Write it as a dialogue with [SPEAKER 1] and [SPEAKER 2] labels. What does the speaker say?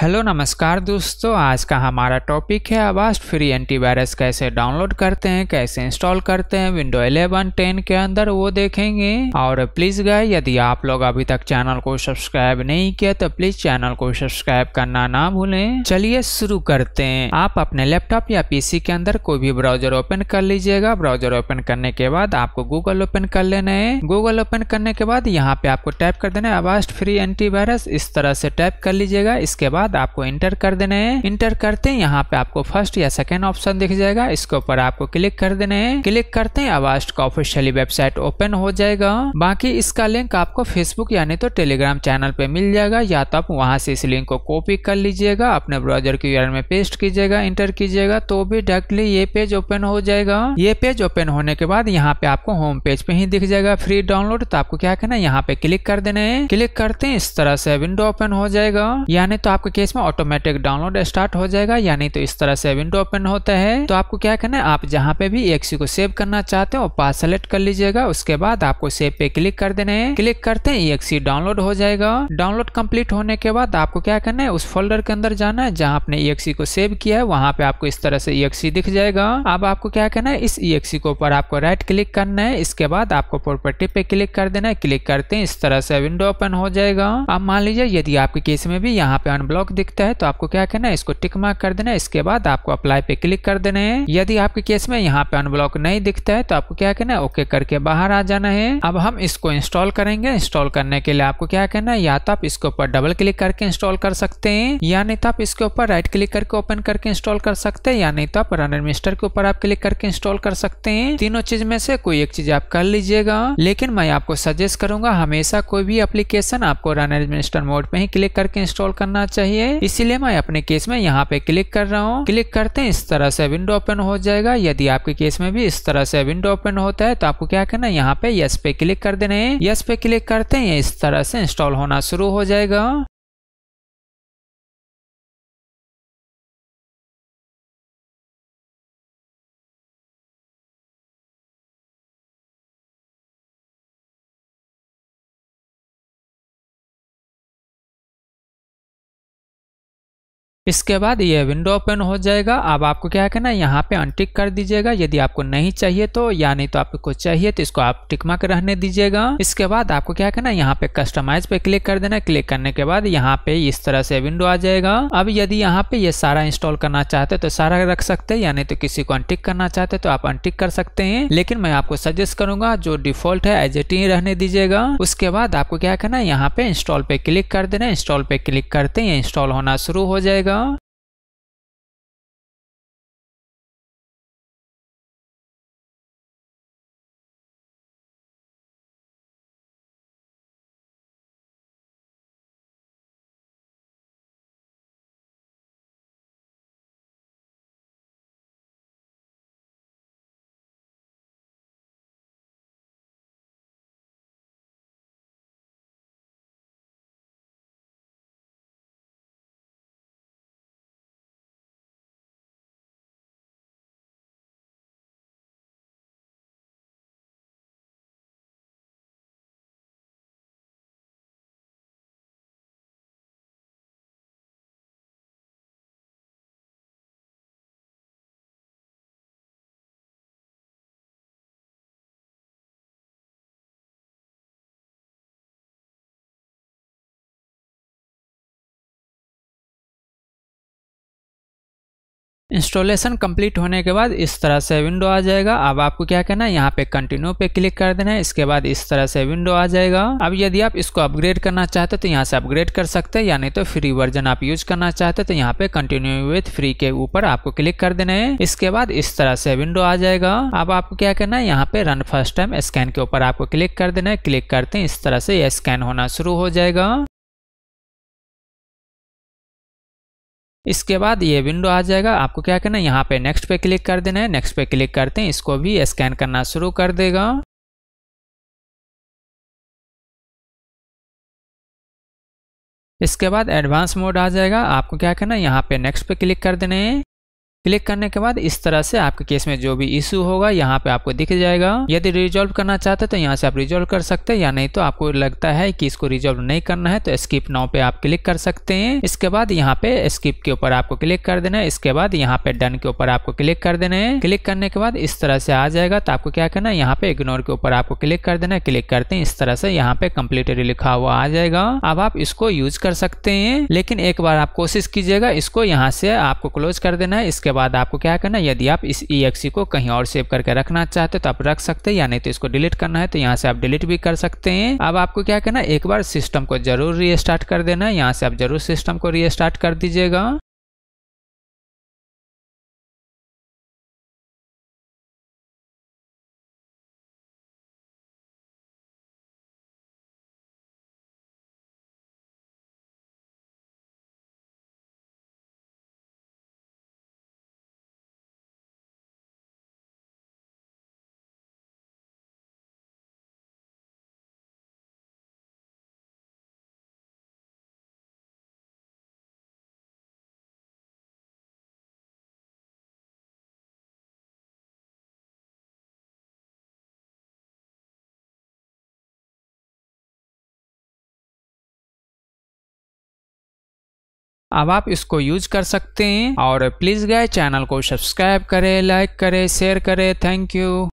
[SPEAKER 1] hello नमस्कार दोस्तों आज का हमारा टॉपिक है अवास्ट फ्री एंटीवायरस कैसे डाउनलोड करते हैं कैसे इंस्टॉल करते हैं विंडो 11 10 के अंदर वो देखेंगे और प्लीज गाय यदि आप लोग अभी तक चैनल को सब्सक्राइब नहीं किया तो प्लीज चैनल को सब्सक्राइब करना ना भूलें चलिए शुरू करते हैं आप अपने लैपटॉप या पीसी के अंदर कोई भी ब्राउजर ओपन कर लीजिएगा ब्राउजर ओपन करने के बाद आपको गूगल ओपन कर लेना है गूगल ओपन करने के बाद यहाँ पे आपको टाइप कर देना है अवास्ट फ्री एंटीवायरस इस तरह से टाइप कर लीजिएगा इसके बाद बाद आपको इंटर कर देने हैं इंटर करते हैं यहाँ पे आपको फर्स्ट या सेकेंड ऑप्शन दिख जाएगा इसके ऊपर आपको क्लिक कर देने हैं क्लिक करते हैं अवास्ट का ऑफिशियली वेबसाइट ओपन हो जाएगा बाकी इसका लिंक आपको फेसबुक यानी तो टेलीग्राम चैनल पे मिल जाएगा या तो आप वहाँ से इस लिंक को कॉपी कर लीजिएगा अपने ब्राउजर के यूआरएल में पेस्ट कीजिएगा इंटर कीजिएगा तो भी डायरेक्टली ये पेज ओपन हो जाएगा ये पेज ओपन होने के बाद यहाँ पे आपको होम पेज पे ही दिख जाएगा फ्री डाउनलोड तो आपको क्या करना है यहाँ पे क्लिक कर देना है क्लिक करते हैं इस तरह से विंडो ओपन हो जाएगा यानी तो आपको केस में ऑटोमेटिक डाउनलोड स्टार्ट हो जाएगा यानी तो इस तरह से विंडो ओपन होता है तो आपको क्या करना है आप जहाँ पे भी एक्सी को सेव करना चाहते हो पास सेलेक्ट कर लीजिएगा उसके बाद आपको सेव पे क्लिक कर देना है क्लिक करते हैं एक्सी डाउनलोड हो जाएगा डाउनलोड कम्प्लीट होने के बाद आपको क्या करना है उस फोल्डर के अंदर जाना है जहाँ आपने ई को सेव किया है वहाँ पे आपको इस तरह से ई दिख जाएगा अब आपको क्या करना है इस ई को ऊपर आपको राइट क्लिक करना है इसके बाद आपको प्रॉपर्टी पे क्लिक कर देना है क्लिक करते हैं इस तरह से विंडो ओपन हो जाएगा अब मान लीजिए यदि आपके केस में भी यहाँ पे अनब्लॉक लॉक दिखता है तो आपको क्या करना है इसको टिक मार्क कर देना है इसके बाद आपको अप्लाई पे क्लिक कर देना है यदि आपके केस में यहाँ पे अनब्लॉक नहीं दिखता है तो आपको क्या करना है ओके करके बाहर आ जाना है अब हम इसको इंस्टॉल करेंगे इंस्टॉल करने के लिए आपको क्या करना है या तो आप इसके ऊपर डबल क्लिक करके इंस्टॉल कर सकते हैं या नहीं तो आप इसके ऊपर राइट क्लिक करके ओपन करके इंस्टॉल कर सकते हैं या नहीं तो आप रनर मिस्टर के ऊपर आप क्लिक करके इंस्टॉल कर सकते हैं तीनों चीज में से कोई एक चीज आप कर लीजिएगा लेकिन मैं आपको सजेस्ट करूंगा हमेशा कोई भी एप्लीकेशन आपको रनर मिनिस्टर मोड पे ही क्लिक करके इंस्टॉल करना चाहिए चाहिए इसीलिए मैं अपने केस में यहाँ पे क्लिक कर रहा हूँ क्लिक करते हैं इस तरह से विंडो ओपन हो जाएगा यदि आपके केस में भी इस तरह से विंडो ओपन होता है तो आपको क्या करना है यहाँ पे यस पे क्लिक कर देना है यस
[SPEAKER 2] पे क्लिक करते हैं इस तरह से इंस्टॉल होना शुरू हो जाएगा इसके बाद ये विंडो ओपन हो जाएगा अब आपको क्या करना है यहाँ पे अनटिक कर दीजिएगा
[SPEAKER 1] यदि आपको नहीं चाहिए तो या नहीं तो आपको चाहिए तो इसको आप टिक मार्क रहने दीजिएगा इसके बाद आपको क्या करना है यहाँ पे कस्टमाइज पे क्लिक कर देना क्लिक करने के बाद यहाँ पे इस तरह से विंडो आ जाएगा अब यदि यहाँ पे ये यह सारा इंस्टॉल करना चाहते तो सारा रख सकते हैं या नहीं तो किसी को अनटिक करना चाहते तो आप अनटिक कर सकते हैं लेकिन मैं आपको सजेस्ट करूंगा जो डिफॉल्ट है एज एट रहने दीजिएगा उसके बाद आपको क्या करना है यहाँ पे इंस्टॉल पे क्लिक कर देना इंस्टॉल पे क्लिक करते ही इंस्टॉल होना
[SPEAKER 2] शुरू हो जाएगा इंस्टॉलेशन कंप्लीट होने के बाद इस तरह से
[SPEAKER 1] विंडो आ जाएगा अब आपको क्या करना है यहाँ पे कंटिन्यू पे क्लिक कर देना है इसके बाद इस तरह से विंडो आ जाएगा अब यदि आप इसको अपग्रेड करना चाहते तो यहाँ से अपग्रेड कर सकते हैं या नहीं तो फ्री वर्जन आप यूज करना चाहते तो यहाँ पे कंटिन्यू विथ फ्री के ऊपर आपको क्लिक कर देना है इसके बाद इस तरह से विंडो आ जाएगा अब आपको क्या करना है यहाँ पे रन फर्स्ट टाइम स्कैन के ऊपर आपको क्लिक कर देना है क्लिक करते
[SPEAKER 3] हैं इस तरह से स्कैन होना शुरू हो जाएगा इसके बाद ये विंडो आ जाएगा आपको क्या करना है यहाँ पे नेक्स्ट पे क्लिक कर देना है नेक्स्ट पे क्लिक
[SPEAKER 2] करते हैं इसको भी स्कैन करना शुरू कर देगा इसके बाद एडवांस मोड आ जाएगा
[SPEAKER 1] आपको क्या करना है यहाँ पे नेक्स्ट पे क्लिक कर देना है क्लिक करने के बाद इस तरह से आपके केस में जो भी इशू होगा यहाँ पे आपको दिख जाएगा यदि रिजोल्व करना चाहते हैं तो यहाँ से आप रिजोल्व कर सकते हैं या नहीं तो आपको लगता है कि इसको रिजोल्व नहीं करना है तो स्किप नाउ पे आप क्लिक कर सकते हैं इसके बाद यहाँ पे स्किप के ऊपर आपको क्लिक कर देना है इसके बाद यहाँ पे डन के ऊपर आपको क्लिक कर देना है क्लिक करने के बाद इस तरह से आ जाएगा तो आपको क्या करना है यहाँ पे इग्नोर के ऊपर आपको क्लिक कर देना है क्लिक करते हैं इस तरह से यहाँ पे कम्प्लीटली लिखा हुआ आ जाएगा अब आप इसको यूज कर सकते हैं लेकिन एक बार आप कोशिश कीजिएगा इसको यहाँ से आपको क्लोज कर देना है इसके उसके बाद आपको क्या करना है यदि आप इस ई को कहीं और सेव करके रखना चाहते हो तो आप रख सकते हैं या नहीं तो इसको डिलीट करना है तो यहाँ से आप डिलीट भी कर सकते हैं अब आपको क्या करना है एक बार सिस्टम को जरूर रीस्टार्ट कर देना है यहाँ से आप जरूर सिस्टम को रीस्टार्ट कर
[SPEAKER 2] दीजिएगा अब आप इसको यूज कर सकते हैं और प्लीज गए चैनल को सब्सक्राइब करें लाइक करें शेयर
[SPEAKER 3] करें थैंक यू